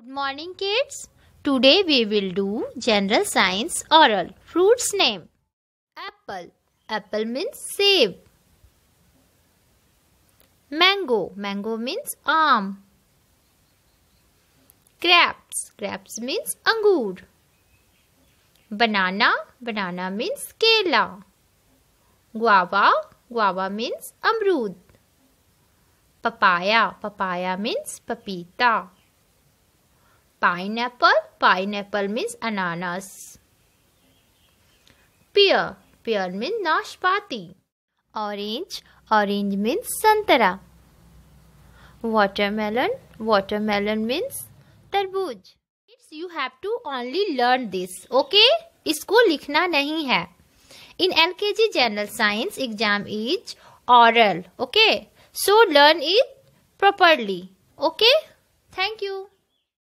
Good morning kids. Today we will do general science oral. Fruit's name. Apple. Apple means save. Mango. Mango means arm. Crabs. Crabs means angur. Banana. Banana means kela. Guava. Guava means amrud. Papaya. Papaya means papita. pineapple pineapple means ananas pear pear means nashpati orange orange means santara watermelon watermelon means tarbooz it's you have to only learn this okay isko likhna nahi hai in lkg general science exam is oral okay so learn it properly okay thank you